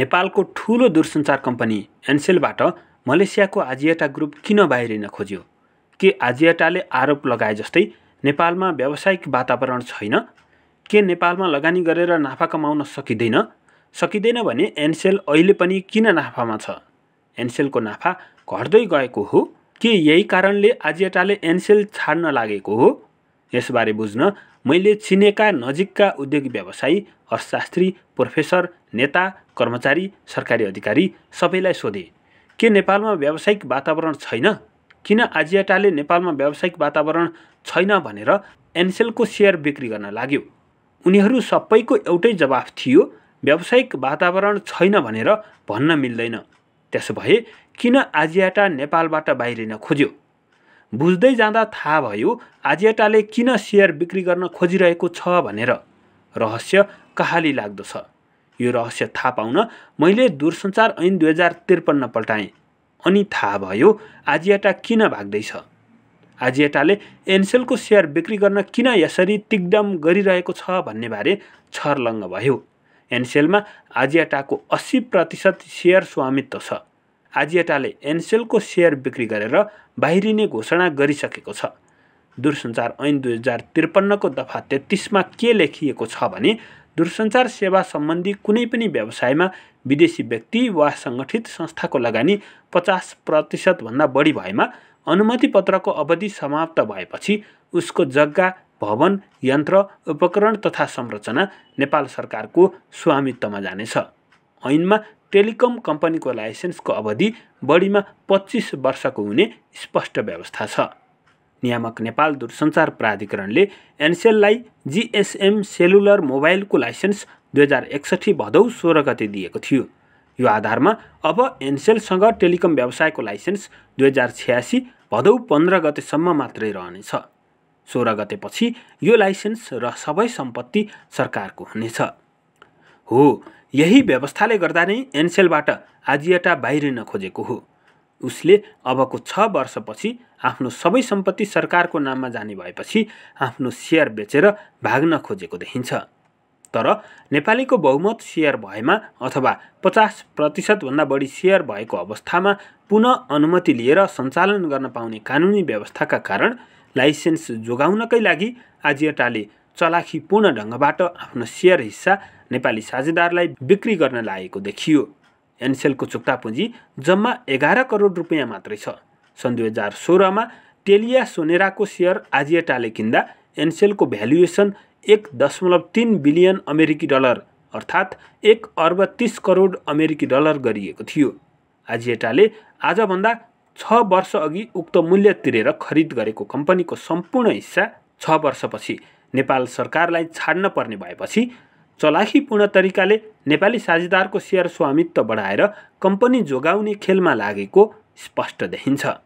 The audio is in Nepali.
नेपालको ठुलो दूरसञ्चार कम्पनी एनसेलबाट मलेसियाको आजियाटा ग्रुप किन बाहिरिन खोज्यो के आजियाटाले आरोप लगाए जस्तै नेपालमा व्यावसायिक वातावरण छैन के नेपालमा लगानी गरेर नाफा कमाउन सकिँदैन सकिँदैन भने एनसेल अहिले पनि किन नाफामा छ एनसेलको नाफा घट्दै गएको हो के यही कारणले आजियाटाले एनसेल छाड्न लागेको हो यसबारे बुझ्न मैले चिनेका नजिकका उद्योग व्यवसायी अर्थशास्त्री प्रोफेसर नेता कर्मचारी सरकारी अधिकारी सबैलाई सोधेँ के नेपालमा व्यावसायिक वातावरण छैन किन आजियाटाले नेपालमा व्यावसायिक वातावरण छैन भनेर एनसेलको सेयर बिक्री गर्न लाग्यो उनीहरू सबैको एउटै जवाफ थियो व्यावसायिक वातावरण छैन भनेर भन्न मिल्दैन त्यसो भए किन आजियाटा नेपालबाट बाहिरिन खोज्यो बुझ्दै जाँदा थाहा भयो आजियाटाले किन सेयर बिक्री गर्न खोजिरहेको छ भनेर रहस्य कहाली लाग्दो छ यो रहस्य थाहा पाउन मैले दूरसञ्चार ऐन दुई हजार त्रिपन्न पल्टाएँ अनि थाहा भयो आजियाटा किन भाग्दैछ आजियाटाले एनसेलको सेयर बिक्री गर्न किन यसरी तिगडम गरिरहेको छ भन्नेबारे छर्लङ्ग भयो एनसेलमा आजियाटाको अस्सी प्रतिशत सेयर स्वामित्व छ आजिएटाले एनसेलको सेयर बिक्री गरेर बाहिरिने घोषणा गरिसकेको छ दूरसञ्चार ऐन दुई हजार त्रिपन्नको दफा तेत्तिसमा के लेखिएको छ भने दूरसञ्चार सेवा सम्बन्धी कुनै पनि व्यवसायमा विदेशी व्यक्ति वा सङ्गठित संस्थाको लगानी पचास प्रतिशतभन्दा बढी भएमा अनुमति पत्रको अवधि समाप्त भएपछि उसको जग्गा भवन यन्त्र उपकरण तथा संरचना नेपाल सरकारको स्वामित्वमा जानेछ ऐनमा टेलिकम कम्पनीको लाइसेन्सको अवधि बढीमा पच्चिस वर्षको हुने स्पष्ट व्यवस्था छ नियामक नेपाल दूरसञ्चार प्राधिकरणले एनसेललाई जिएसएम सेलुलर मोबाइलको लाइसेन्स दुई हजार एकसठी भदौ सोह्र गते दिएको थियो यो आधारमा अब एनसेलसँग टेलिकम व्यवसायको लाइसेन्स दुई हजार छ्यासी भदौ पन्ध्र गतेसम्म मात्रै रहनेछ सोह्र गतेपछि यो लाइसेन्स र सबै सम्पत्ति सरकारको हुनेछ हो यही व्यवस्थाले गर्दा नै एनसेलबाट आजियाटा बाहिरिन खोजेको हो उसले अबको छ वर्षपछि आफ्नो सबै सम्पत्ति सरकारको नाममा जाने भएपछि आफ्नो सेयर बेचेर भाग्न खोजेको देखिन्छ तर नेपालीको बहुमत सेयर भएमा अथवा पचास प्रतिशतभन्दा बढी सेयर भएको अवस्थामा पुनः अनुमति लिएर सञ्चालन गर्न पाउने कानुनी व्यवस्थाका कारण लाइसेन्स जोगाउनकै लागि आजियाटाले चलाखीपूर्ण ढङ्गबाट आफ्नो सेयर हिस्सा नेपाली साझेदारलाई बिक्री गर्न लागेको देखियो एनसेलको चुक्ता पुँजी जम्मा एघार करोड रुपियाँ मात्रै छ सन् दुई हजार सोह्रमा टेलिया सोनेराको सेयर आजिएटाले किन्दा एनसेलको भ्यालुएसन एक दशमलव तिन बिलियन अमेरिकी डलर अर्थात् एक अर्ब तिस करोड अमेरिकी डलर गरिएको थियो आजिएटाले आजभन्दा छ अघि उक्त मूल्य तिरेर खरिद गरेको कम्पनीको सम्पूर्ण हिस्सा छ वर्षपछि नेपाल सरकारलाई छाड्न पर्ने भएपछि चलाखीपूर्ण तरिकाले नेपाली साझेदारको सेयर स्वामित्व बढाएर कम्पनी जोगाउने खेलमा लागेको स्पष्ट देखिन्छ